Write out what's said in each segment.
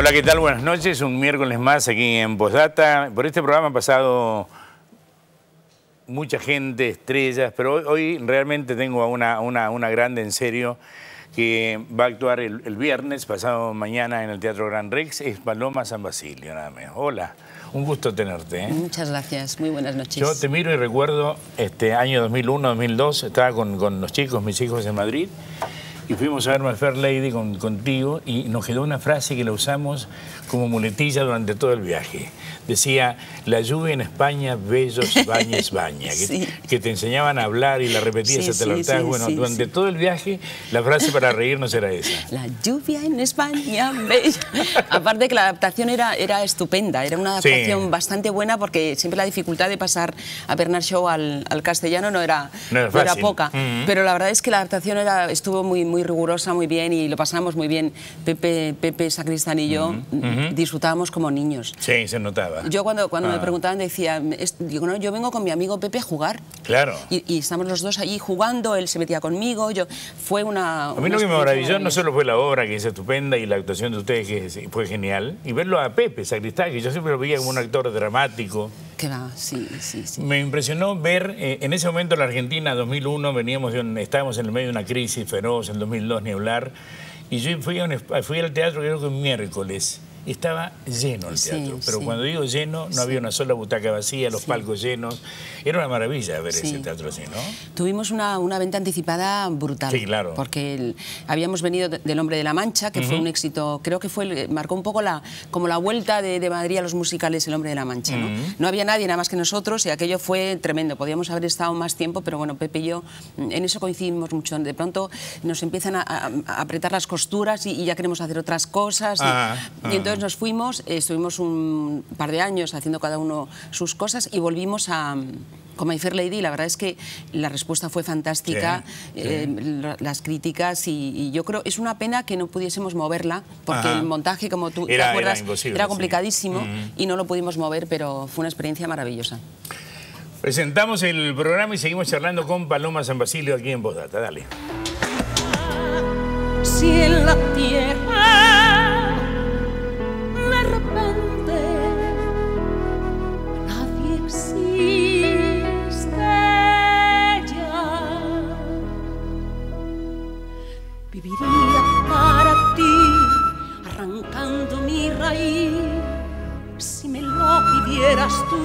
Hola, ¿qué tal? Buenas noches. Un miércoles más aquí en Postdata. Por este programa han pasado mucha gente, estrellas, pero hoy, realmente tengo a una, una, grande en serio que va a actuar el, viernes, pasado mañana en el Teatro Gran Rex, es Paloma San Basilio, nada menos. Hola, un gusto tenerte. ¿eh? Muchas gracias, muy buenas noches. Yo te miro y recuerdo este año 2001-2002, estaba con, con los chicos, mis hijos en Madrid, y fuimos a ver My Fair Lady contigo y nos quedó una frase que la usamos como muletilla durante todo el viaje decía la lluvia en España, bellos baños, baña, que, te enseñaban a hablar y la repetías hasta la sí, Bueno, durante todo el viaje la frase para reírnos era esa. La lluvia en España, bello. Aparte que la adaptación era, era estupenda, era una adaptación bastante buena porque siempre la dificultad de pasar a Bernard Shaw al, castellano no era, era, poca, pero la verdad es que la adaptación era, estuvo muy, muy rigurosa, muy bien y lo pasamos muy bien. Pepe, Pepe Sacristán y yo disfrutábamos como niños. Sí, se notaba. Yo cuando, cuando me ah. preguntaban decía, digo, no, yo vengo con mi amigo Pepe a jugar. Claro. Y, y, estamos los dos allí jugando, él se metía conmigo, yo... Fue una... A mí lo que me maravilló no solo fue la obra, que es estupenda, y la actuación de ustedes, que fue genial, y verlo a Pepe Sacristán, que yo siempre lo veía como un actor dramático. Que va, sí, sí, sí. Me impresionó ver, eh, en ese momento la Argentina, 2001, veníamos estábamos en el medio de una crisis feroz, en 2002 ni y yo fui, fui al teatro creo que un miércoles, estaba lleno el teatro, pero cuando digo lleno, no había una sola butaca vacía, los palcos llenos. Era una maravilla ver ese teatro así, ¿no? Tuvimos una, una venta anticipada brutal. Sí, claro. Porque habíamos venido del Hombre de la Mancha, que fue un éxito, creo que fue marcó un poco la como la vuelta de, Madrid a los musicales El Hombre de la Mancha, ¿no? No había nadie nada más que nosotros y aquello fue tremendo. Podíamos haber estado más tiempo, pero bueno, Pepe y yo mm, en eso coincidimos mucho. De pronto nos empiezan a, apretar las costuras y, ya queremos hacer otras cosas. y ah, ah. entonces entonces nos fuimos, eh, estuvimos un par de años haciendo cada uno sus cosas y volvimos a con My Fair Lady, la verdad es que la respuesta fue fantástica, eh, las críticas y, yo creo es una pena que no pudiésemos moverla porque el montaje, como tú era, acuerdas, era, complicadísimo y no lo pudimos mover, pero fue una experiencia maravillosa. Presentamos el programa y seguimos charlando con Paloma San Basilio aquí en Bodata. Dale. Si en la tierra viviría para ti, arrancando mi raíz. Si me lo pidieras tú,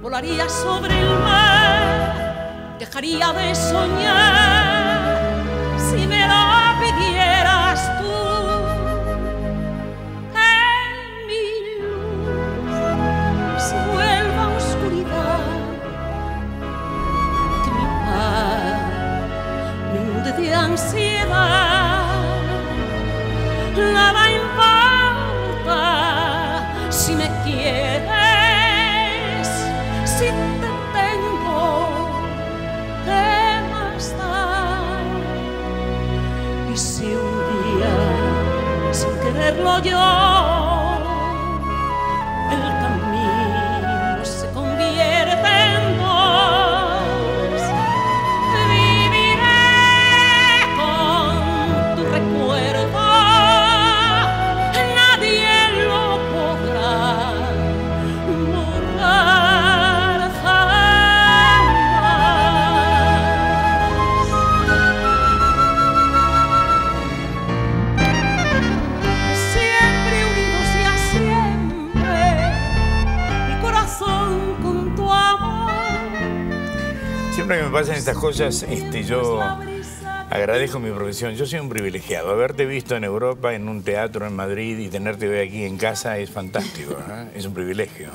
volaría sobre el mar, dejaría de soñar. Si me lo yo pasan estas cosas, este, yo agradezco mi profesión. Yo soy un privilegiado. Haberte visto en Europa, en un teatro en Madrid y tenerte hoy aquí en casa es fantástico. ¿eh? Es un privilegio.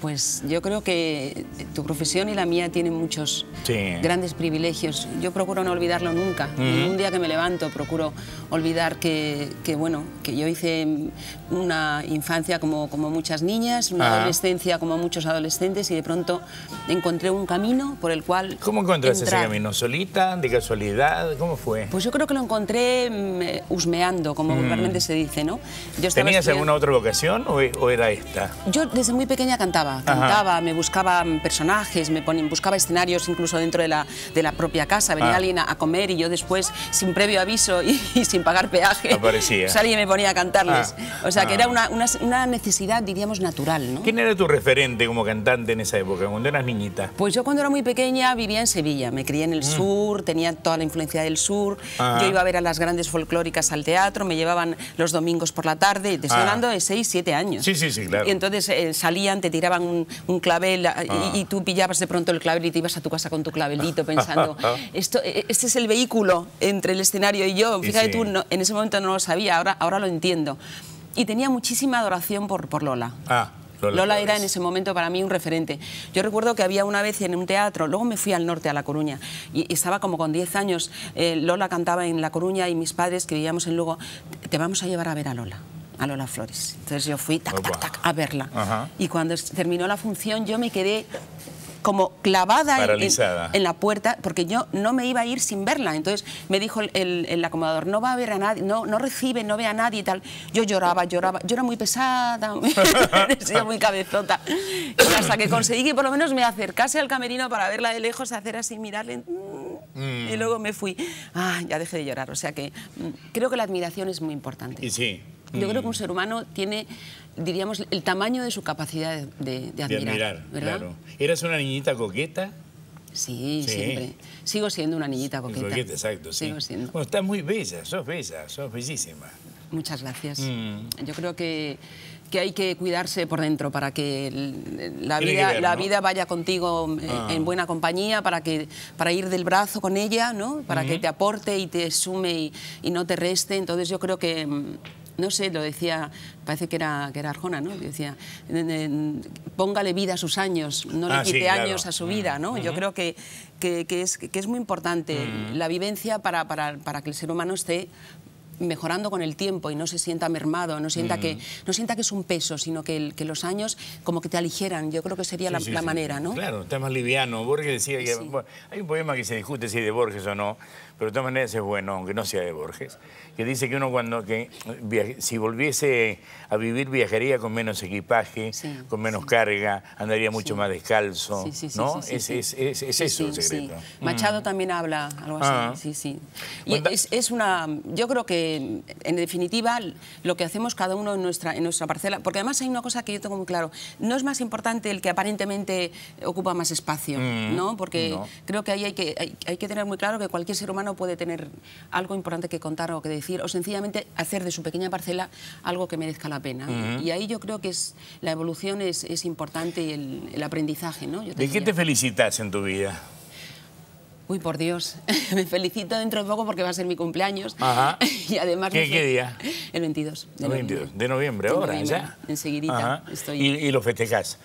Pues yo creo que tu profesión y la mía tienen muchos grandes privilegios. Yo procuro no olvidarlo nunca. Un día que me levanto procuro olvidar que, bueno, que yo hice una infancia como, como muchas niñas, una adolescencia como muchos adolescentes y de pronto encontré un camino por el cual... ¿Cómo encontraste ese camino? ¿Solita? ¿De casualidad? ¿Cómo fue? Pues yo creo que lo encontré mm, eh, husmeando, como mm. realmente se dice, ¿no? Yo ¿Tenías alguna otra vocación e, o era esta? Yo desde muy pequeña cantaba cantaba, me buscaban personajes, me buscaba escenarios incluso dentro de la, de la propia casa. Venía ah. alguien a, comer y yo después, sin previo aviso y, sin pagar peaje, salía y me ponía a cantarles. Ah. O sea, que ah. era una, una, necesidad, diríamos, natural. ¿Quién era tu referente como cantante en esa época, cuando eras niñita? Pues yo cuando era muy pequeña vivía en Sevilla, me crié en el mm. sur, tenía toda la influencia del sur, yo iba a ver a las grandes folclóricas al teatro, me llevaban los domingos por la tarde, te estoy hablando de 6, 7 años. Sí, sí, sí, claro. Y entonces eh, salían, te tiraban un, clavel ah. y, tú pillabas de pronto el clavel y te ibas a tu casa con tu clavelito pensando, esto, e, este es el vehículo entre el escenario y yo. Fíjate tú, en ese momento no lo sabía, ahora, ahora lo entiendo. Y tenía muchísima adoración por, por Lola. Ah, Lola, era en ese momento para mí un referente. Yo recuerdo que había una vez en un teatro, luego me fui al norte, a La Coruña, y estaba como con 10 años, eh, Lola cantaba en La Coruña y mis padres que vivíamos en Lugo, te vamos a llevar a ver a Lola a Lola Flores. Entonces yo fui tac, tac, tac, a verla. Y cuando terminó la función yo me quedé como clavada en, en, la puerta, porque yo no me iba a ir sin verla. Entonces me dijo el, acomodador, no va a ver a nadie, no, no recibe, no ve a nadie y tal. Yo lloraba, lloraba, yo era muy pesada, muy, cabezota. hasta que conseguí que por lo menos me acercase al camerino para verla de lejos, hacer así, mirarle. Mm". Mm. Y luego me fui. Ah, ya dejé de llorar. O sea que mm, creo que la admiración es muy importante. Y sí, yo creo que un mm. ser humano tiene, diríamos, el tamaño de su capacidad de, de admirar. De claro. ¿Eras una niñita coqueta? Sí, siempre. Sigo siendo una niñita coqueta. Coqueta, exacto, Sigo siendo. estás muy bella, sos bella, sos bellísima. Muchas gracias. Mm. Yo creo que, hay que cuidarse por dentro para que la, vida, la vida vaya contigo eh, ah. en buena compañía, para, que, para ir del brazo con ella, ¿no? para que te aporte y te sume y no te reste. Entonces yo creo que mm, no sé, lo decía, parece que era, Arjona, ¿no? decía, póngale vida a sus años, no le ah, quite años a su mm, vida, ¿no? Yo creo que, que, es, que es muy importante mm. la vivencia para, que el ser humano esté mejorando con el tiempo y no se sienta mermado, no sienta, que, mm. no sienta que es un peso, sino que, los años como que te aligeran. Yo creo que sería la, manera, ¿no? Claro, está más liviano. Borges decía que... hay un poema que se discute si es de Borges o no, pero de todas maneras es bueno, aunque no sea de Borges, que dice que uno cuando, que si volviese a vivir viajaría con menos equipaje, con menos carga, andaría mucho más descalzo, ¿no? es, eso el secreto. Machado mm. también habla algo así, ah. sí, sí. es, una, yo creo que en definitiva lo que hacemos cada uno en nuestra, en nuestra parcela, porque además hay una cosa que yo tengo muy claro, no es más importante el que aparentemente ocupa más espacio, mm. ¿no? Porque creo que ahí hay que, hay que tener muy claro que cualquier ser humano puede tener algo importante que contar o que decir, o sencillamente hacer de su pequeña parcela algo que merezca la pena. Y ahí yo creo que es, la evolución es, importante y el, aprendizaje. ¿no? ¿De qué te felicitas en tu vida? Uy, por Dios, me felicito dentro de poco porque va a ser mi cumpleaños. Y además... ¿Qué, día? El 22. De el 22, de noviembre, ahora, ya. Enseguidita. ¿Y, ¿Y lo festejas?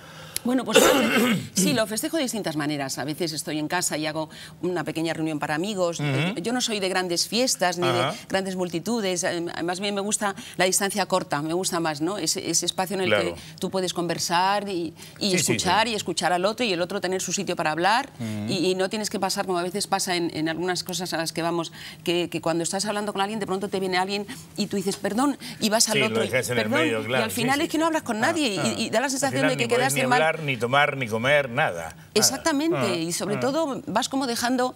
Bueno, pues sí, lo festejo de distintas maneras. A veces estoy en casa y hago una pequeña reunión para amigos. Eh, yo no soy de grandes fiestas ni de grandes multitudes. Eh, más bien me gusta la distancia corta, me gusta más, ¿no? Ese, espacio en el que tú puedes conversar y, escuchar y escuchar al otro y el otro tener su sitio para hablar y, no tienes que pasar como a veces pasa en, algunas cosas a las que vamos, que, cuando estás hablando con alguien de pronto te viene alguien y tú dices perdón y vas al otro y, al final es que no hablas con ah, nadie ah. Y, da la sensación de que quedaste mal ni tomar, ni comer, nada. Exactamente, ah. y sobre ah. todo vas como dejando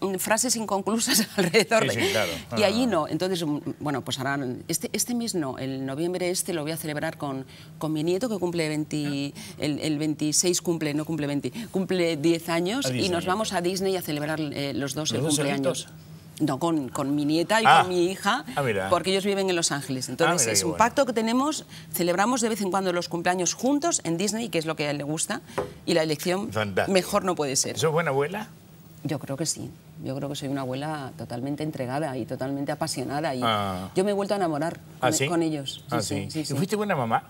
mm, frases inconclusas alrededor de... Y allí ah. no. Entonces, mm, bueno, pues ahora, este, este mes el noviembre este lo voy a celebrar con, con mi nieto que cumple 20, el, el 26 cumple, no cumple 20, cumple 10 años y nos vamos a Disney a celebrar eh, los dos el cumpleaños. No, con, mi nieta y con ah. mi hija, ah, porque ellos viven en Los Ángeles. Ah, Entonces, es un pacto que tenemos, celebramos de vez en cuando los cumpleaños juntos en Disney, que es lo que a él le gusta, y la elección mejor no puede ser. ¿Sos buena abuela? Yo creo que sí. Yo creo que soy una abuela totalmente entregada y totalmente apasionada. Y Yo me he vuelto a enamorar e- con, ellos. Sí, sí. ¿Y fuiste buena mamá?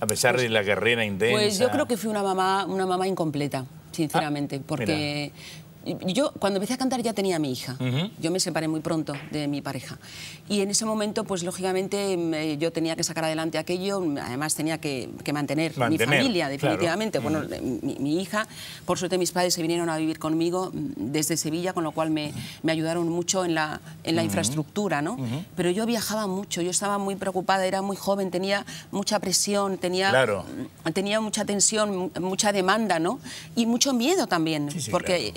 A pesar pues de la carrera intensa. Pues yo creo que fui una mamá, una mamá incompleta, sinceramente, porque yo cuando empecé a cantar ya tenía mi hija. Yo me separé muy pronto de mi pareja. Y en ese momento, pues lógicamente mm, eh, yo tenía que sacar adelante aquello, mm, además tenía que, mantener, mi familia, definitivamente. Bueno, eh, mi, hija, por suerte mis padres se vinieron a vivir conmigo mm, desde Sevilla, con lo cual me, me ayudaron mucho en la, en la infraestructura, ¿no? Pero yo viajaba mucho, yo estaba muy preocupada, era muy joven, tenía mucha presión, tenía, tenía mucha tensión, mucha demanda, ¿no? Y mucho miedo también, porque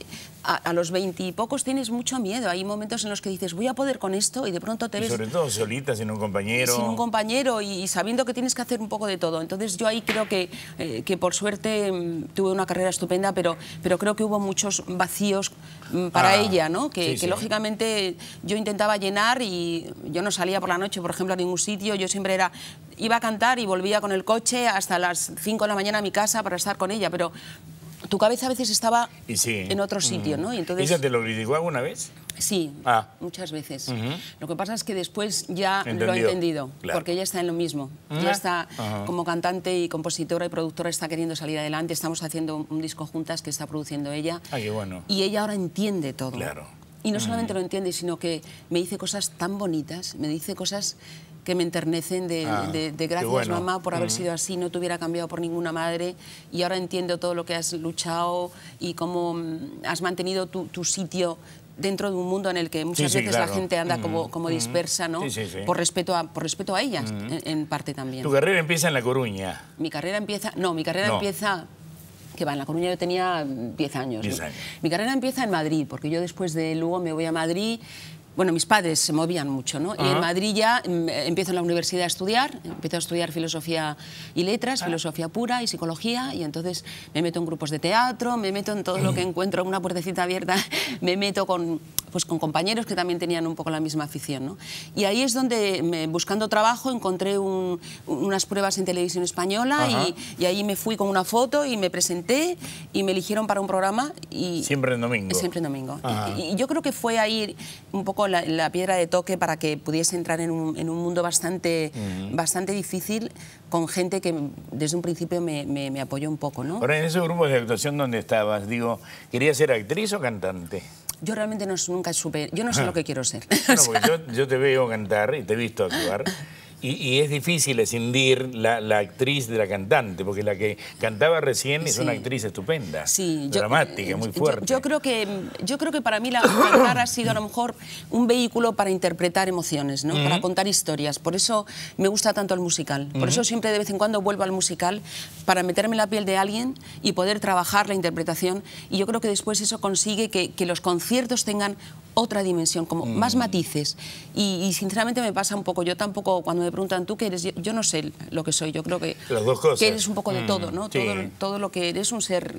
a, los veintipocos tienes mucho miedo. Hay momentos en los que dices, voy a poder con esto y de pronto te ves... sobre todo solita, sin un compañero. Sin un compañero y, sabiendo que tienes que hacer un poco de todo. Entonces yo ahí creo que, eh, que por suerte mm, tuve una carrera estupenda, pero, pero creo que hubo muchos vacíos mm, para ah, ella, ¿no? Que, lógicamente yo intentaba llenar y yo no salía por la noche, por ejemplo, a ningún sitio. Yo siempre era iba a cantar y volvía con el coche hasta las cinco de la mañana a mi casa para estar con ella, pero tu cabeza a veces estaba en otro sitio, ¿no? Mm. ¿Ella te lo criticó alguna vez? Sí, ah. muchas veces. Lo que pasa es que después ya lo ha entendido, porque ella está en lo mismo. Ya ah. está como cantante y compositora y productora, está queriendo salir adelante. Estamos haciendo un disco juntas que está produciendo ella. Ah, bueno. Y ella ahora entiende todo. Claro. Y no solamente mm. lo entiende, sino que me dice cosas tan bonitas, me dice cosas que me enternecen de, ah, gracias mamá por haber mm. sido así, no te hubiera cambiado por ninguna madre y ahora entiendo todo lo que has luchado y cómo mm, has mantenido tu, sitio dentro de un mundo en el que muchas veces la gente anda como, mm, como dispersa, ¿no? por, respeto a, por respeto a ellas, en, parte también. ¿Tu carrera empieza en La Coruña? Mi carrera empieza... No, mi carrera empieza... Que va, en La Coruña yo tenía 10 años, años. Mi carrera empieza en Madrid, porque yo después de Lugo me voy a Madrid bueno, mis padres se movían mucho, ¿no? Y en Madrid ya mm, eh, empiezo en la universidad a estudiar, empiezo a estudiar filosofía y letras, filosofía pura y psicología, y entonces me meto en grupos de teatro, me meto en todo lo que encuentro, una puertecita abierta, me meto con, pues, con compañeros que también tenían un poco la misma afición, ¿no? Y ahí es donde, buscando trabajo, encontré unas pruebas en televisión española y, ahí me fui con una foto y me presenté y me eligieron para un programa y... Siempre en domingo. Siempre en domingo. Y, y yo creo que fue ahí un poco la, piedra de toque para que pudiese entrar en un, en un mundo bastante, bastante difícil con gente que desde un principio me, apoyó un poco. ¿no? Ahora, en ese grupo de actuación donde estabas, digo, ¿querías ser actriz o cantante? Yo realmente no, nunca supe, yo no sé lo que quiero ser. Pues yo, yo te veo cantar y te he visto actuar. Y, es difícil escindir la, la, actriz de la cantante, porque la que cantaba recién es una actriz estupenda, eh, dramática, muy fuerte. Yo, creo que, yo creo que para mí la cantar ha sido a lo mejor un vehículo para interpretar emociones, ¿no? para contar historias. Por eso me gusta tanto el musical. Por eso siempre de vez en cuando vuelvo al musical para meterme en la piel de alguien y poder trabajar la interpretación. Y yo creo que después eso consigue que, que los conciertos tengan otra dimensión, como mm. más matices. Y, sinceramente me pasa un poco, yo tampoco, cuando me preguntan tú qué eres, yo, no sé lo que soy, yo creo que, eres un poco de mm, todo, ¿no? Todo, todo, lo que eres un ser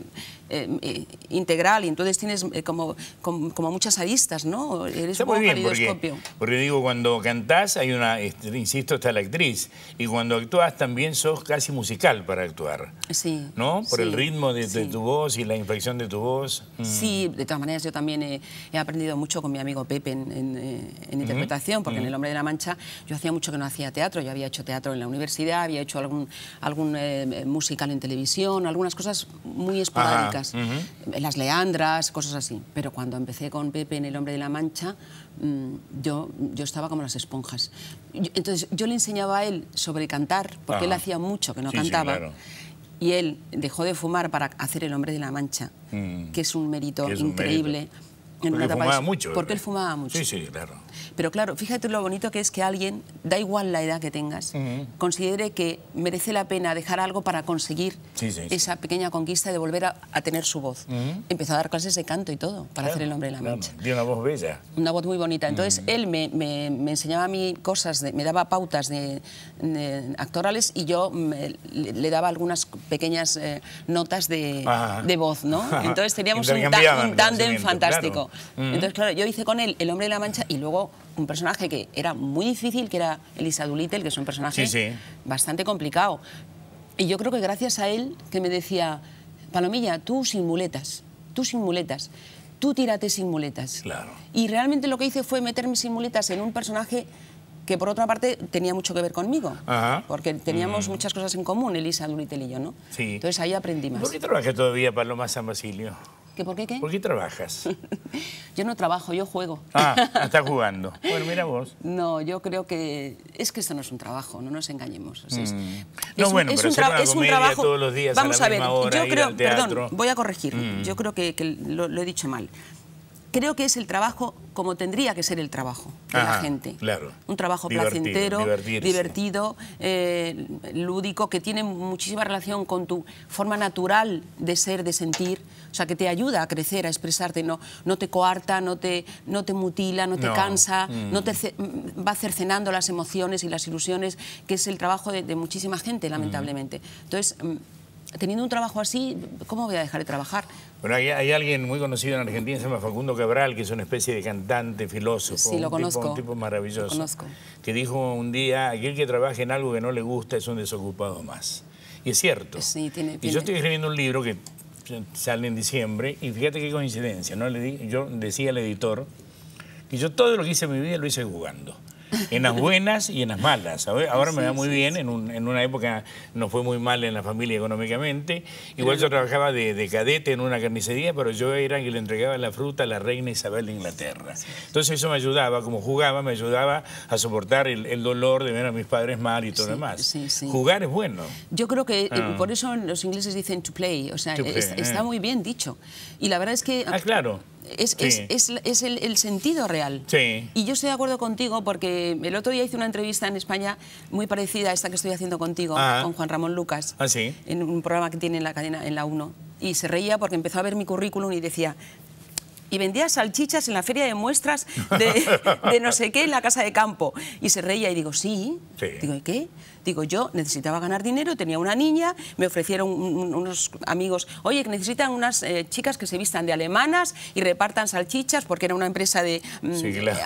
eh, eh, integral y entonces tienes eh, como, como, muchas aristas, ¿no? Eres un poco bien, porque, porque digo, cuando cantás hay una, este, insisto, está la actriz y cuando actúas también sos casi musical para actuar. Sí. ¿No? Por el ritmo de, tu voz y la inflexión de tu voz. Mm. Sí, de todas maneras yo también he, he aprendido mucho con mi amigo Pepe en, eh, interpretación, porque en El Hombre de la Mancha yo hacía mucho que no hacía teatro, yo había hecho teatro en la universidad, había hecho algún, algún eh, musical en televisión, algunas cosas muy esporádicas, las leandras, cosas así. Pero cuando empecé con Pepe en El Hombre de la Mancha, mm, yo, yo estaba como las esponjas. Entonces yo le enseñaba a él sobre cantar, porque él hacía mucho que no cantaba. Y él dejó de fumar para hacer El Hombre de la Mancha, mm. que es un mérito increíble porque él fumaba mucho. Porque eh. él fumaba mucho. Sí, sí, claro. Pero claro, fíjate lo bonito que es que alguien, da igual la edad que tengas, considere que merece la pena dejar algo para conseguir esa pequeña conquista de volver a, tener su voz. Empezó a dar clases de canto y todo para hacer el hombre de la mancha. una voz bella. Una voz muy bonita. Entonces él me, enseñaba a mí cosas, me daba pautas de, actorales y yo le, daba algunas pequeñas eh, notas de, de, voz, ¿no? Entonces teníamos un, un fantástico. Entonces, claro, yo hice con él El hombre de la mancha y luego un personaje que era muy difícil, que era Elisa Dulitel que es un personaje bastante complicado. Y yo creo que gracias a él que me decía, Palomilla, tú sin muletas, tú sin muletas, tú tírate sin muletas. Claro. Y realmente lo que hice fue meterme sin muletas en un personaje que por otra parte tenía mucho que ver conmigo, porque teníamos mm. muchas cosas en común, Elisa Dulitel y yo, ¿no? Entonces ahí aprendí más. ¿Por qué trabajé todavía Paloma San Basilio? por qué qué? ¿Por trabajas? yo no trabajo, yo juego. Ah, estás jugando. Bueno, mira vos. No, yo creo que... Es que esto no es un trabajo, no nos engañemos. Mm. No, es bueno, pero es, un una es un trabajo todos los días Vamos a, la misma a ver, yo creo... Perdón, voy a corregir. Mm. Yo creo que, lo he dicho mal creo que es el trabajo como tendría que ser el trabajo de la gente. Un trabajo placentero, divertido, eh, lúdico, que tiene muchísima relación con tu forma natural de ser, de sentir, o sea, que te ayuda a crecer, a expresarte, no, no te coarta, no te, no te mutila, no te cansa, mm. no te mm, va cercenando las emociones y las ilusiones, que es el trabajo de, muchísima gente, lamentablemente. Mm. Entonces, teniendo un trabajo así, ¿cómo voy a dejar de trabajar? Bueno, hay, alguien muy conocido en Argentina, se llama Facundo Cabral, que es una especie de cantante, filósofo. un Tipo, maravilloso. conozco. Que dijo un día, aquel que trabaja en algo que no le gusta es un desocupado más. Y es cierto. Sí, tiene, y yo estoy escribiendo un libro que sale en diciembre, y fíjate qué coincidencia, ¿no? le yo decía al editor que yo todo lo que hice en mi vida lo hice jugando en las buenas y en las malas. ¿sabes? Ahora me va muy bien, en, una época no fue muy mal en la familia económicamente. Igual yo trabajaba de, cadete en una carnicería, pero yo era quien le entregaba la fruta a la reina Isabel de Inglaterra. Entonces eso me ayudaba, como jugaba, me ayudaba a soportar el, dolor de ver a mis padres mal y todo lo demás. Jugar es bueno. Yo creo que eh, ah. por eso los ingleses dicen to play, o sea, está eh. muy bien dicho. Y la verdad es que... Ah, claro. Es, el, sentido real. Y yo estoy de acuerdo contigo porque el otro día hice una entrevista en España muy parecida a esta que estoy haciendo contigo, ah. con Juan Ramón Lucas, ah, en un programa que tiene en la cadena, en la 1. Y se reía porque empezó a ver mi currículum y decía, y vendía salchichas en la feria de muestras de, no sé qué en la casa de campo. Y se reía y digo, sí. sí. Digo, ¿y qué? Digo, yo necesitaba ganar dinero, tenía una niña, me ofrecieron unos amigos, oye, que necesitan unas eh, chicas que se vistan de alemanas y repartan salchichas, porque era una empresa de mm,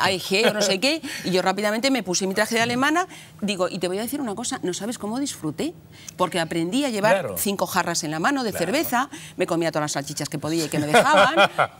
AIG o no sé qué, y yo rápidamente me puse mi traje de alemana, digo, y te voy a decir una cosa, no sabes cómo disfruté, porque aprendí a llevar cinco jarras en la mano de cerveza, me comía todas las salchichas que podía y que me dejaban.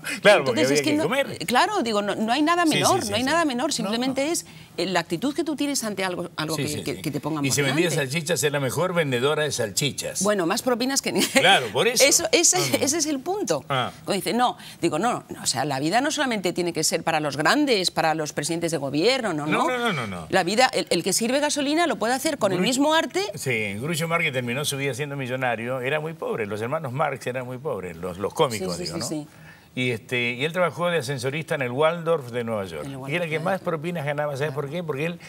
claro, Entonces, que, no, comer. Claro, digo, no, hay nada menor, no hay nada menor, simplemente es eh, la actitud que tú tienes ante algo, algo que, te ponga mal vendía salchichas es la mejor vendedora de salchichas. Bueno, más propinas que ni... Claro, por eso. Ah, ese, es el punto. Ah. dice, no, digo, no, no, o sea, la vida no solamente tiene que ser para los grandes, para los presidentes de gobierno, no, no. No, no, no. La vida, el, que sirve gasolina lo puede hacer con el mismo arte. Sí, Groucho Marx, terminó su vida siendo millonario, era muy pobre. Los hermanos Marx eran muy pobres, los, los cómicos, sí, sí, sí, Y, este, y él trabajó de ascensorista en el Waldorf de Nueva York. Y era el que más propinas ganaba, ¿sabes por qué? Porque él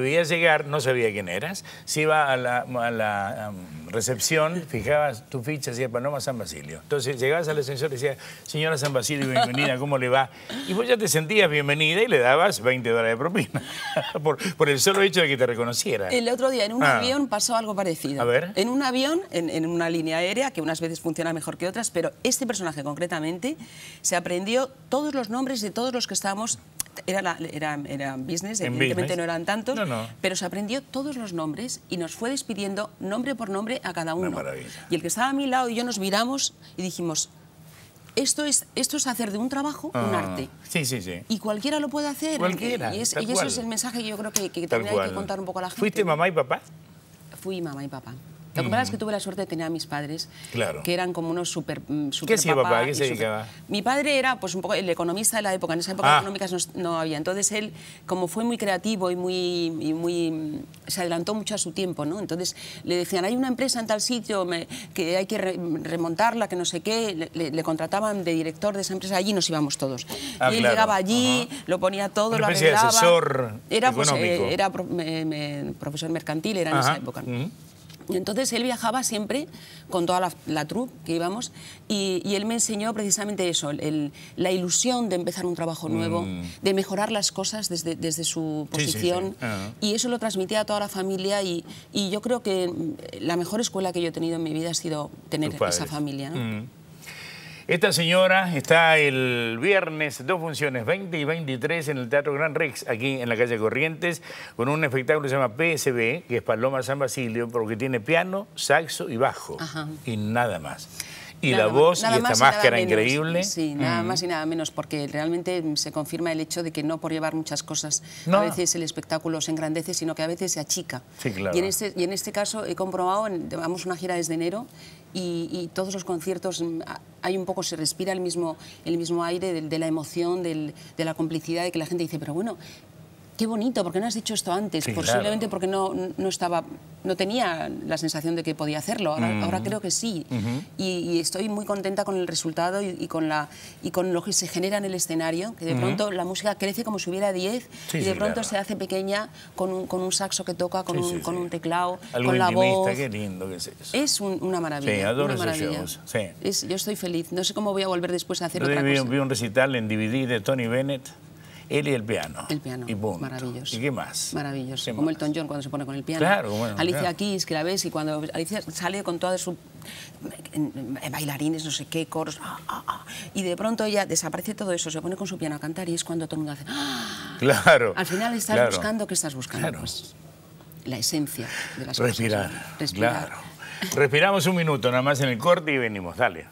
debías llegar, no sabía quién eras. Si iba a la, recepción, fijabas tu ficha, decía panoma pues San Basilio. Entonces llegabas al ascensor y decía, señora San Basilio, bienvenida, ¿cómo le va? Y vos ya te sentías bienvenida y le dabas 20 dólares de propina por, el solo hecho de que te reconociera. El otro día en un ah. avión pasó algo parecido. A ver. En un avión, en, una línea aérea, que unas veces funciona mejor que otras, pero este personaje concretamente se aprendió todos los nombres de todos los que estábamos era, business, evidentemente no eran tantos, pero se aprendió todos los nombres y nos fue despidiendo nombre por nombre a cada uno. Y el que estaba a mi lado y yo nos miramos y dijimos, esto es, esto es hacer de un trabajo un ah, arte. Sí, sí, sí. Y cualquiera lo puede hacer. Y, eso es el mensaje que yo creo que, que también hay que contar un poco a la gente. ¿Fuiste mamá y papá? Fui mamá y papá. Lo que pasa es que tuve la suerte de tener a mis padres, claro. que eran como unos super, super ¿Qué hacía papá? papá? ¿Qué se Mi padre era pues un poco el economista de la época, en esa época ah. económicas no, había. Entonces él, como fue muy creativo y muy, muy... se adelantó mucho a su tiempo, ¿no? Entonces le decían, hay una empresa en tal sitio que hay que remontarla, que no sé qué, le, contrataban de director de esa empresa, allí nos íbamos todos. Ah, y él llegaba allí, lo ponía todo, lo arreglaba. era, pues, eh, era profesor mercantil, era en esa época. Entonces él viajaba siempre con toda la, la troupe que íbamos y, él me enseñó precisamente eso, la ilusión de empezar un trabajo nuevo, mm. de mejorar las cosas desde, su posición ah. y eso lo transmitía a toda la familia y, yo creo que la mejor escuela que yo he tenido en mi vida ha sido tener esa familia. Mm. Esta señora está el viernes, dos funciones, 20 y 23, en el Teatro Gran Rex, aquí en la calle Corrientes, con un espectáculo que se llama PSB, que es Paloma San Basilio, porque tiene piano, saxo y bajo, y nada más. Y la voz y esta máscara increíble. Sí, nada mm. más y nada menos, porque realmente se confirma el hecho de que no por llevar muchas cosas, no. a veces el espectáculo se engrandece, sino que a veces se achica. Este, y, en este, caso he comprobado, en, vamos una gira desde enero, y, todos los conciertos mm, hay un poco, se respira el mismo, el mismo aire de, la emoción, de la complicidad, de que la gente dice, pero bueno, Qué bonito, qué no has dicho esto antes. Posiblemente porque no, no, estaba, no tenía la sensación de que podía hacerlo. Ahora, mm. creo que sí. y, estoy muy contenta con el resultado y, con la, y con lo que se genera en el escenario. Que de pronto la música crece como si hubiera 10 y de pronto se hace pequeña con un, con un saxo que toca, con, un, con un, teclado, con la voz. Qué lindo que es eso. Es una maravilla. Sí, adoro una maravilla. yo estoy feliz. No sé cómo voy a volver después a hacer otra cosa. Vi un recital en DVD de Tony Bennett él y el piano. El piano. Y punto. Maravilloso. ¿Y qué más? Maravilloso. como el Elton John cuando se pone con el piano. Claro, bueno, Alicia Keys, que la ves, y cuando Alicia sale con todas sus bailarines, no sé qué, coros... Ah, ah, ah, y de pronto ella desaparece todo eso, se pone con su piano a cantar y es cuando todo el mundo hace... Claro. Al final estás buscando, ¿qué estás buscando? Claro. Pues, la esencia de las cosas. Respirar. Respirar. Claro. Respiramos un minuto nada más en el corte y venimos. Dale.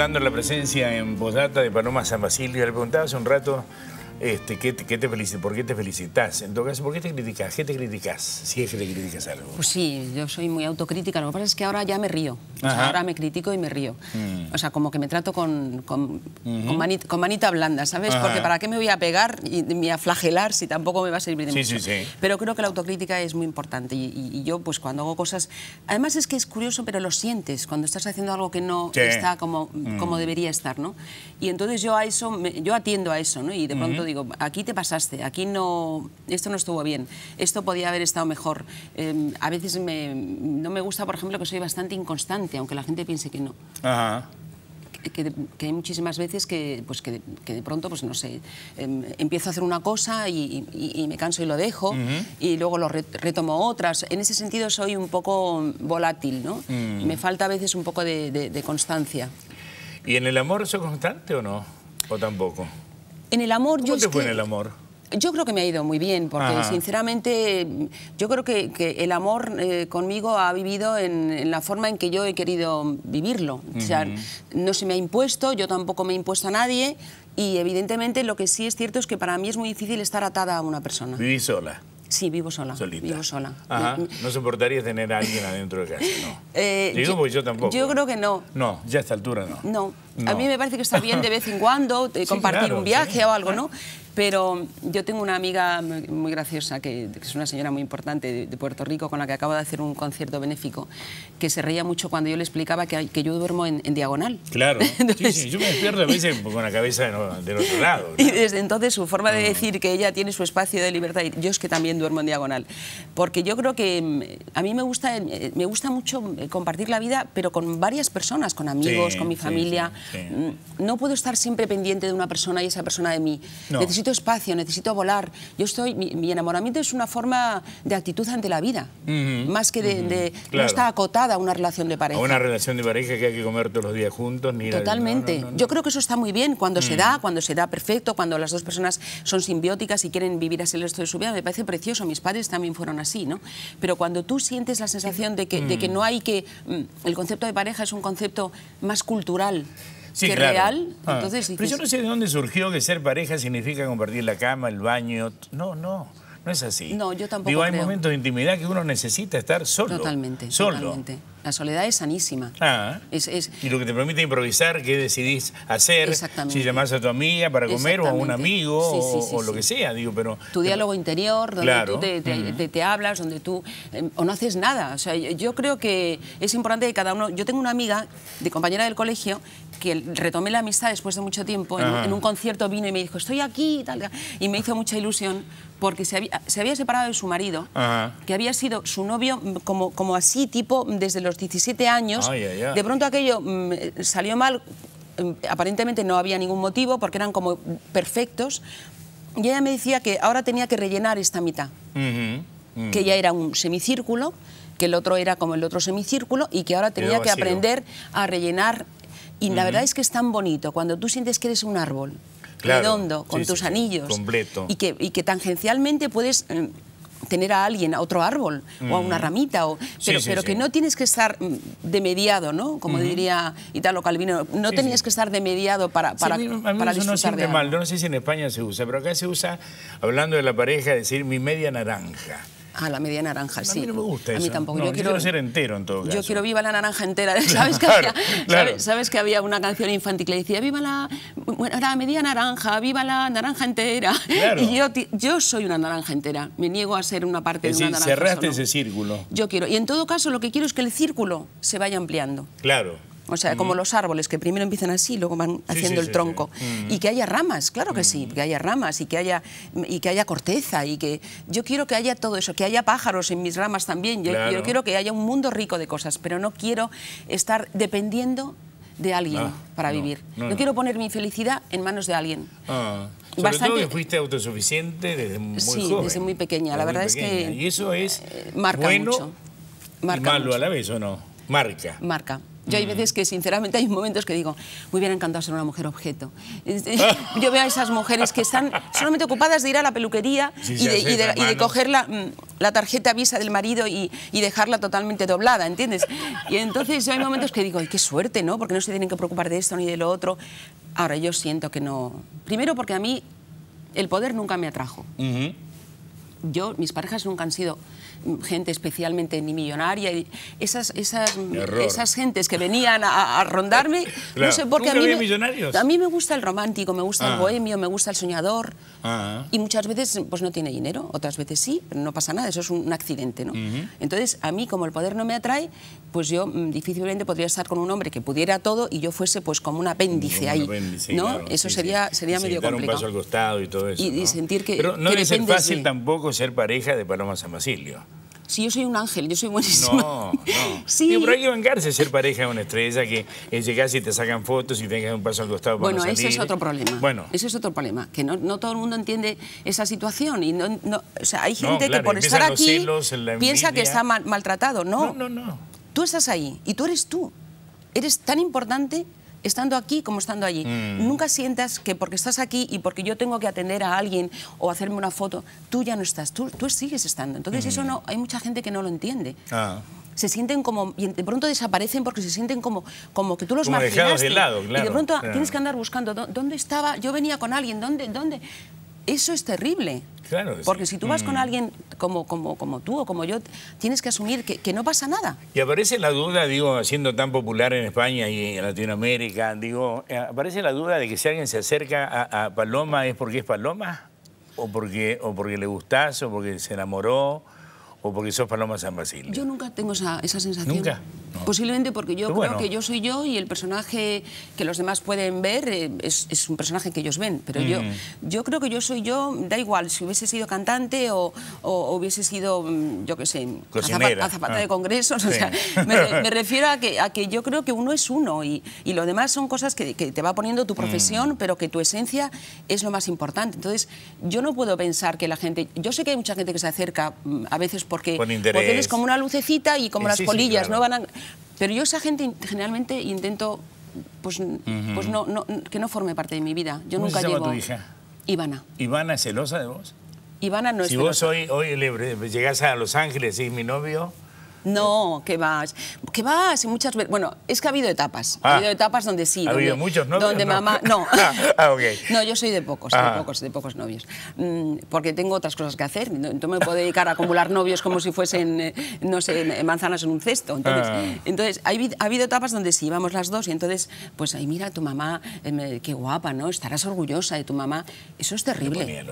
dando la presencia en Posdata de Paloma San Basilio. Le preguntaba hace un rato este, qué ¿por qué te felicitas? En todo caso, ¿por qué te criticas? ¿Qué te criticas? Si es que te criticas algo. Pues sí, yo soy muy autocrítica. Lo que pasa es que ahora ya me río. ahora me critico y me río. Mm. O sea, como que me trato con, con, manita, blanda, ¿sabes? Porque ¿para qué me voy a pegar y me a flagelar si tampoco me va a servir de mucho? Sí, sí. Pero creo que la autocrítica es muy importante. Y, yo, pues cuando hago cosas... Además es que es curioso, pero lo sientes. Cuando estás haciendo algo que no está como, como mm. debería estar, ¿no? Y entonces yo a eso, yo atiendo a eso, ¿no? Y de pronto digo digo, aquí te pasaste, aquí no, esto no estuvo bien, esto podía haber estado mejor. Em, a veces me, no me gusta, por ejemplo, que soy bastante inconstante, aunque la gente piense que no. Que, hay muchísimas veces que, pues que, de pronto, pues no sé, em, empiezo a hacer una cosa y, me canso y lo dejo y luego lo retomo otras. En ese sentido soy un poco volátil, ¿no? Mm. Me falta a veces un poco de, de constancia. ¿Y en el amor soy constante o no? ¿O tampoco? En el amor... yo te fue en el amor? Yo creo que me ha ido muy bien, porque sinceramente yo creo que, el amor eh, conmigo ha vivido en, la forma en que yo he querido vivirlo. O sea, no se me ha impuesto, yo tampoco me he impuesto a nadie y evidentemente lo que sí es cierto es que para mí es muy difícil estar atada a una persona. Viví sola. Sí, vivo sola. Solita. Vivo sola. Mm, mm. No soportaría tener a alguien adentro de casa, ¿no? Eh, yo, pues yo tampoco. Yo creo que no. No, ya a esta altura no. No. A mí me parece que está bien de vez en cuando eh, compartir un viaje o algo, ¿no? Pero yo tengo una amiga muy, graciosa, que, es una señora muy importante de, Puerto Rico, con la que acabo de hacer un concierto benéfico, que se reía mucho cuando yo le explicaba que, yo duermo en, diagonal. Claro, yo me despierto a veces con la cabeza del otro lado. Y desde entonces su forma de mm. decir que ella tiene su espacio de libertad, yo es que también duermo en diagonal. Porque yo creo que mm, a mí me gusta, eh, me gusta mucho eh, compartir la vida, pero con varias personas, con amigos, con mi familia. Mm, no puedo estar siempre pendiente de una persona y esa persona de mí necesito espacio, necesito volar. Yo estoy, mi, enamoramiento es una forma de actitud ante la vida, más que de, no está acotada una relación de pareja. A una relación de pareja que hay que comer todos los días juntos. Ni Totalmente. Yo creo que eso está muy bien cuando se mm. da, cuando se da perfecto, cuando las dos personas son simbióticas y quieren vivir así el resto de su vida. Me parece precioso. Mis padres también fueron así, ¿no? Pero cuando tú sientes la sensación de que, de que mm. no hay que, mm, el concepto de pareja es un concepto más cultural sí, real. Ah. Entonces, Pero yo no sé de dónde surgió que ser pareja significa compartir la cama, el baño. No, no. No es así. No, yo tampoco. Digo, hay momentos de intimidad que uno necesita estar solo. Totalmente. Solo. Totalmente. La soledad es sanísima. Ah. y lo que te permite improvisar, qué decidís hacer, si llamás a tu amiga para comer o a un amigo o, lo que sea, Tu diálogo interior, donde tú te, hablas, donde tú... Em, o no haces nada, sea, yo, creo que es importante que cada uno... Yo tengo una amiga, de compañera del colegio, que retomé la amistad después de mucho tiempo, en, un concierto vino y me dijo, estoy aquí, y tal, y me hizo mucha ilusión porque se había, se había separado de su marido, que había sido su novio como, como así, tipo desde los 17 años, de pronto aquello mm, eh, salió mal, mm, aparentemente no había ningún motivo porque eran como perfectos, y ella me decía que ahora tenía que rellenar esta mitad, que ya era un semicírculo, que el otro era como el otro semicírculo y que ahora tenía que aprender a rellenar. Y la verdad es que es tan bonito cuando tú sientes que eres un árbol. redondo, con tus anillos. y que tangencialmente puedes em, tener a alguien, a otro árbol o a una mm. ramita, o, pero, pero que no tienes que estar mm, de mediado, ¿no? Como diría Italo Calvino, no tenías que estar de mediado para, para, no de mal. No sé si en España se usa, pero acá se usa, hablando de la pareja, decir mi media naranja a ah, la media naranja, sí. A mí no me gusta tampoco. yo quiero ser entero en todo caso. Yo quiero viva la naranja entera. ¿Sabes, que había, ¿sabes, que había una canción infantil que decía viva la, media naranja, viva la naranja entera? Y yo, yo soy una naranja entera. Me niego a ser una parte de una naranja. Cerraste ese círculo. Yo quiero. Y en todo caso lo que quiero es que el círculo se vaya ampliando. Claro. O sea, como mm. los árboles, que primero empiezan así, luego van haciendo el tronco. Mm. Y que haya ramas, claro que sí, mm. que haya ramas y que haya, y que haya corteza. y que Yo quiero que haya todo eso, que haya pájaros en mis ramas también. Yo, quiero que haya un mundo rico de cosas, pero no quiero estar dependiendo de alguien para vivir. No, quiero poner mi felicidad en manos de alguien. Ah, sobre Bastante... que fuiste autosuficiente desde muy sí, desde muy pequeña. la verdad es que... Y eso es... Eh, marca bueno mucho. Marca malo a la vez, ¿o no? Marca. Marca. Yo hay mm. veces que, sinceramente, hay momentos que digo, muy bien encantado ser una mujer objeto. Yo veo a esas mujeres que están solamente ocupadas de ir a la peluquería y, de, y, de, coger mm, la, tarjeta visa del marido y, dejarla totalmente doblada, ¿entiendes? Y entonces yo hay momentos que digo, qué suerte, ¿no? Porque no se tienen que preocupar de esto ni de lo otro. Ahora, yo siento que no... Primero porque a mí el poder nunca me atrajo. Yo, mis parejas nunca han sido gente especialmente ni millonaria. Y esas, esas, esas gentes que venían a, rondarme, no sé, por a mí, a mí me gusta el romántico, me gusta el ah. bohemio, me gusta el soñador. Ah. Y muchas veces pues no tiene dinero, otras veces sí, pero no pasa nada, eso es un accidente. ¿no? Entonces, a mí como el poder no me atrae, pues yo mm, difícilmente podría estar con un hombre que pudiera todo y yo fuese pues como un apéndice ahí. eso sería, sería medio dar complicado. un al costado y todo eso. sentir que... Pero no es fácil tampoco ser pareja de Paloma San Basilio. Si yo soy un ángel, yo soy buenísimo No, no. pero hay que bancarse ser pareja de una estrella que eh, llegas y te sacan fotos y tengas un paso al costado para Bueno, ese es otro problema. Bueno. Ese es otro problema, que no, no todo el mundo entiende esa situación. y no, no o sea, hay gente que por estar aquí piensa que está mal, maltratado. No. no, no, no. Tú estás ahí y tú eres tú. Eres tan importante estando aquí como estando allí. Mm. Nunca sientas que porque estás aquí y porque yo tengo que atender a alguien o hacerme una foto, tú ya no estás, tú, sigues estando. Entonces eso mm. no, hay mucha gente que no lo entiende. Ah. se sienten como y de pronto desaparecen porque se sienten como como que tú los como de lado, y de pronto tienes que andar buscando dónde estaba yo venía con alguien dónde dónde eso es terrible. Claro, Porque si tú vas con mm. alguien como, como, como tú o como yo, tienes que asumir que, no pasa nada. Y aparece la duda, digo, siendo tan popular en España y en Latinoamérica, digo, eh, aparece la duda de que si alguien se acerca a, Paloma es porque es Paloma, o porque, o porque le gustás, o porque se enamoró, o porque sos Paloma San Basilio. Yo nunca tengo esa, esa sensación. ¿Nunca? Posiblemente porque yo creo que yo soy yo y el personaje que los demás pueden ver eh, es, un personaje que ellos ven. Pero yo, mm. yo creo que yo soy yo, da igual si hubiese sido cantante o, hubiese sido, mm, yo qué sé, a zapata de ah. congresos. me, refiero a que, a que yo creo que uno es uno y, lo demás son cosas que, te va poniendo tu mm. profesión, pero que tu esencia es lo más importante. Entonces, yo no puedo pensar que la gente... Yo sé que hay mucha gente que se acerca a veces porque, eres como una lucecita y como eh, las polillas, ¿no? Van a, pero yo esa gente generalmente intento pues, pues no, que no forme parte de mi vida. Yo nunca se llama llevo... tu hija? Ivana. ¿Ivana es celosa de vos? Ivana no si Si vos hoy, hoy llegas a Los Ángeles y mi novio no, que vas. Que vas, muchas veces. Bueno, es que ha habido etapas. ha ah. habido etapas donde sí. Ha donde, habido muchos novios. Donde no. mamá. No. Ah, no, yo soy de pocos, de ah. pocos, de pocos novios. Mm, porque tengo otras cosas que hacer. No, me puedo dedicar a acumular novios como si fuesen, eh, no sé, manzanas en un cesto. Entonces, ha habido etapas donde sí, íbamos las dos. Y entonces, pues ahí mira, tu mamá, eh, qué guapa, ¿no? Estarás orgullosa de tu mamá. Eso es terrible.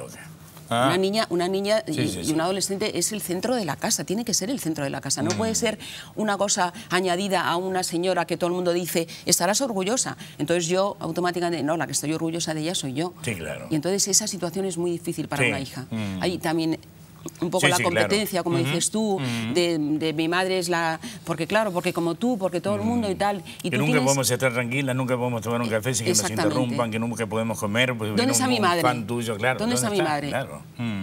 Ah. Una niña, una niña y, un adolescente es el centro de la casa, tiene que ser el centro de la casa. No mm. puede ser una cosa añadida a una señora que todo el mundo dice, estarás orgullosa. Entonces yo automáticamente, no, la que estoy orgullosa de ella soy yo. Sí, claro. Y entonces esa situación es muy difícil para una hija. Mm. también un poco la competencia, como dices tú, de, mi madre es la... Porque claro, porque como tú, porque todo el mundo y tal. Y que nunca podemos estar tranquilas, nunca podemos tomar un café sin que nos interrumpan, que nunca podemos comer. Pues ¿Dónde está mi madre? tuyo, claro. ¿Dónde, está, mi madre?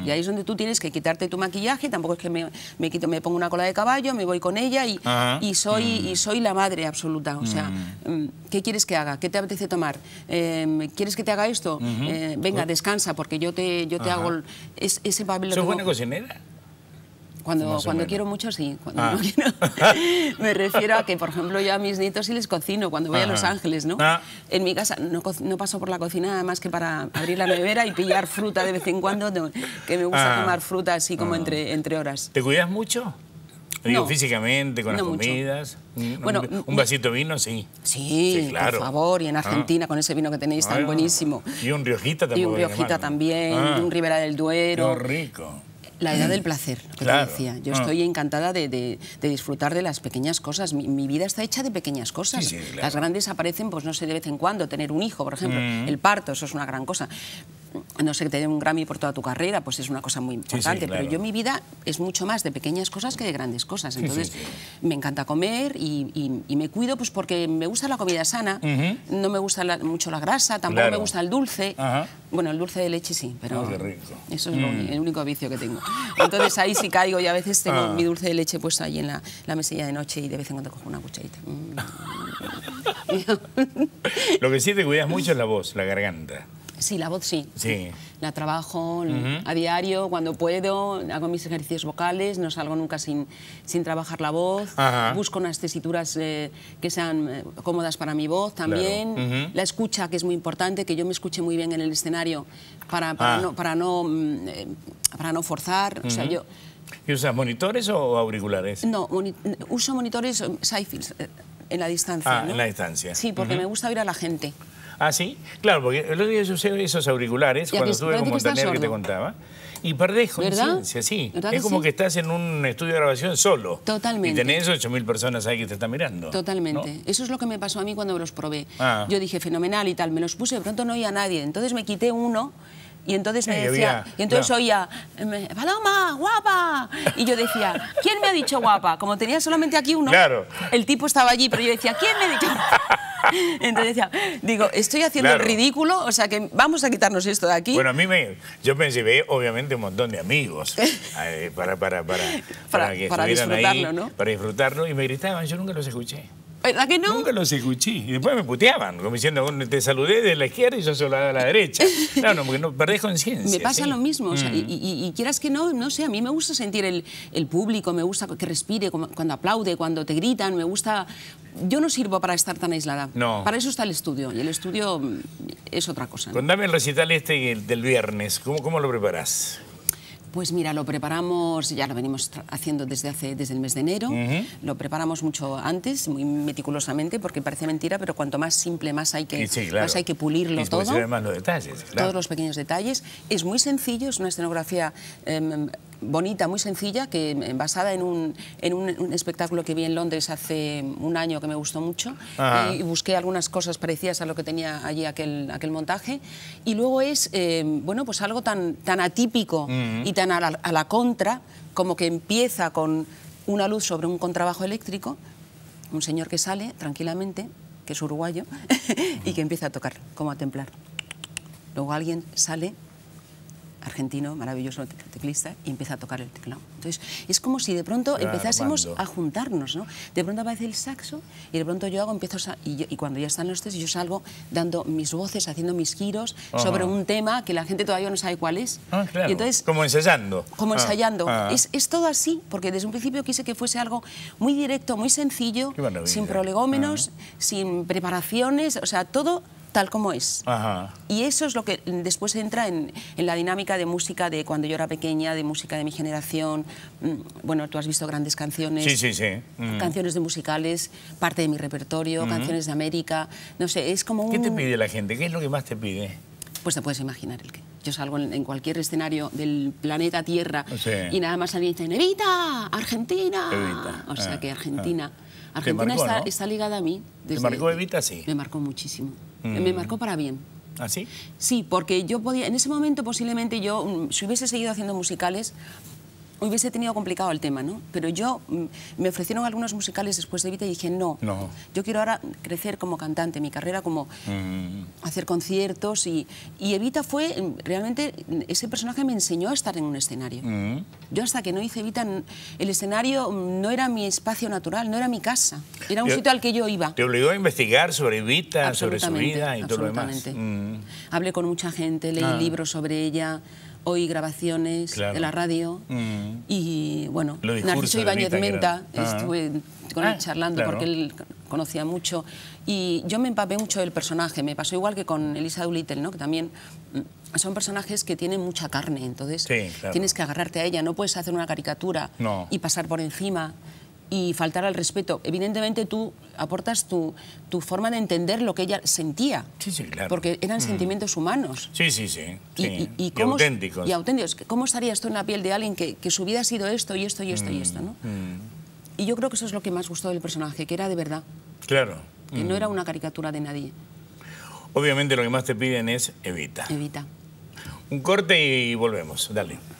Y ahí es donde tú tienes que quitarte tu maquillaje, tampoco es que me, me quito, me pongo una cola de caballo, me voy con ella y, soy, y mm. soy la madre absoluta. O sea, mm. Mm, ¿qué quieres que haga? ¿Qué te apetece tomar? Em, ¿Quieres que te haga esto? Eh, venga, descansa, porque yo te, yo te hago... ese papel... buena cuando, cuando quiero mucho, sí. Ah. me refiero a que, por ejemplo, yo a mis nietos sí les cocino cuando voy a Los Ángeles, ¿no? Ah. En mi casa no, paso por la cocina más que para abrir la nevera y pillar fruta de vez en cuando, que me gusta ah. tomar fruta así como entre, entre horas. ¿Te cuidas mucho? Digo, físicamente, con las comidas. Un, bueno, un, mm, vasito de vino, sí. Sí, claro. por favor. Y en Argentina, con ese vino que tenéis tan buenísimo. Y un Riojita también. Y un Riojita también, un Ribera del Duero. Qué rico la edad del mm. placer, lo que te decía. Yo ah. estoy encantada de, disfrutar de las pequeñas cosas. Mi, vida está hecha de pequeñas cosas. Las grandes aparecen, pues no sé, de vez en cuando, tener un hijo, por ejemplo, mm. el parto, eso es una gran cosa no sé, que te den un Grammy por toda tu carrera, pues es una cosa muy importante, pero yo mi vida es mucho más de pequeñas cosas que de grandes cosas. Entonces, me encanta comer y, me cuido pues porque me gusta la comida sana, no me gusta mucho la grasa, tampoco me gusta el dulce. Bueno, el dulce de leche sí, pero ah, eso es mm. el único vicio que tengo. Entonces ahí sí caigo y a veces tengo ah. mi dulce de leche pues ahí en la, mesilla de noche y de vez en cuando cojo una cucharita. Mm. Lo que sí te cuidas mucho es la voz, la garganta. Sí, la voz sí. Sí. La trabajo a diario, cuando puedo, hago mis ejercicios vocales, no salgo nunca sin, sin trabajar la voz, busco unas tesituras eh, que sean eh, cómodas para mi voz también, la escucha, que es muy importante, que yo me escuche muy bien en el escenario para, para ah. no, mm, eh, para, no, forzar, o sea, yo... ¿Y usas monitores o auriculares? No, uso monitores Syfields en la distancia. Ah, en la distancia. Sí, porque me gusta oír a la gente. ¿Ah, sí? Claro, porque el otro día yo usé esos auriculares cuando estuve con Montaner que te contaba. Y perdés conciencia, sí. Es como que estás en un estudio de grabación solo. Totalmente. Y tenés 8.000 personas ahí que te están mirando. Totalmente. Eso es lo que me pasó a mí cuando los probé. Ah. Yo dije, fenomenal y tal. Me los puse, de pronto no oía a nadie. Entonces me quité uno y entonces me decía, y entonces oía, Paloma, guapa. Y yo decía, ¿quién me ha dicho guapa? Como tenía solamente aquí uno, claro. el tipo estaba allí, pero yo decía, ¿quién me ha dicho guapa? Entonces decía, digo, estoy haciendo el ridículo, o sea que vamos a quitarnos esto de aquí. Bueno, a mí me, yo pensé, ve, obviamente un montón de amigos eh, para, para, para, disfrutarlo, Para disfrutarlo y me gritaban, yo nunca los escuché que no? Nunca los escuché. Y después me puteaban, como diciendo, te saludé de la izquierda y yo solo de la derecha. Claro, no, porque no, perdés conciencia. Me pasa lo mismo. Mm. y, quieras que no, no sé, a mí me gusta sentir el, el público, me gusta que respire cuando aplaude, cuando te gritan, me gusta yo no sirvo para estar tan aislada. No. Para eso está el estudio. Y el estudio es otra cosa. ¿no? Contame el recital este del viernes. ¿Cómo, cómo lo preparas? Pues mira, lo preparamos, ya lo venimos haciendo desde hace desde el mes de enero, lo preparamos mucho antes, muy meticulosamente, porque parece mentira, pero cuanto más simple, más hay que, más hay que pulirlo todo. los detalles, Todos los pequeños detalles. Es muy sencillo, es una escenografía em, bonita, muy sencilla, que eh, basada en un, espectáculo que vi en Londres hace un año que me gustó mucho y busqué algunas cosas parecidas a lo que tenía allí aquel, aquel montaje y luego es eh, bueno pues algo tan, tan atípico y tan a la, a la contra como que empieza con una luz sobre un contrabajo eléctrico, un señor que sale tranquilamente, que es uruguayo, y que empieza a tocar, como a templar. Luego alguien sale argentino, maravilloso teclista, y empieza a tocar el teclado. Entonces, es como si de pronto empezásemos a juntarnos, ¿no? De pronto aparece el saxo y de pronto yo hago, empiezo, y, cuando ya están los tres, yo salgo dando mis voces, haciendo mis giros sobre un tema que la gente todavía no sabe cuál es. Ah, y entonces, como ensayando. Como ah, ensayando. Ah. Es, es, todo así, porque desde un principio quise que fuese algo muy directo, muy sencillo, sin prolegómenos, sin preparaciones, o sea, todo tal como es. Y eso es lo que después entra en, en, la dinámica de música de cuando yo era pequeña, de música de mi generación. Mm, bueno, tú has visto grandes canciones. Sí, sí, sí. Mm. Canciones de musicales, parte de mi repertorio, mm. canciones de América. No sé, es como un... ¿Qué te pide la gente? ¿Qué es lo que más te pide? Pues te puedes imaginar el que yo salgo en, cualquier escenario del planeta Tierra y nada más alguien dice, ¡Evita! ¡Argentina! Evita. O sea ah, que ah. Argentina... Argentina está, ligada a mí. Desde, ¿Te marcó Evita? Sí. Me marcó muchísimo. Eh, me mm. marcó para bien. ¿Ah, sí? Sí, porque yo podía, en ese momento posiblemente yo, mm, si hubiese seguido haciendo musicales, hubiese tenido complicado el tema, ¿no? Pero yo mm, me ofrecieron algunos musicales después de Evita y dije, no, no. yo quiero ahora crecer como cantante, mi carrera como mm. hacer conciertos y, y, Evita fue, mm, realmente ese personaje me enseñó a estar en un escenario. Yo hasta que no hice Evita, el escenario no era mi espacio natural, no era mi casa, era un sitio al que yo iba. Te obligó a investigar sobre Evita, sobre su vida y todo lo demás. Mm. Hablé con mucha gente, leí ah. libros sobre ella, oí grabaciones de la radio mm. y bueno, Narciso Ibáñez Menta, ah. estuve con él ah, charlando porque él conocía mucho y yo me empapé mucho del personaje, me pasó igual que con Elisa Doolittle, ¿no? que también mm, son personajes que tienen mucha carne, entonces tienes que agarrarte a ella, no puedes hacer una caricatura y pasar por encima y faltar al respeto. Evidentemente tú aportas tu, tu forma de entender lo que ella sentía. Sí, sí, claro. Porque eran mm. sentimientos humanos. Sí, sí, sí. Y, auténticos. Y auténticos. ¿Cómo estarías esto en la piel de alguien que, que su vida ha sido esto y esto y esto y esto? Mm, ¿no? Mm. Y yo creo que eso es lo que más gustó del personaje, que era de verdad. Claro. Que no era una caricatura de nadie. Obviamente lo que más te piden es Evita. Evita. Un corte y volvemos. Dale.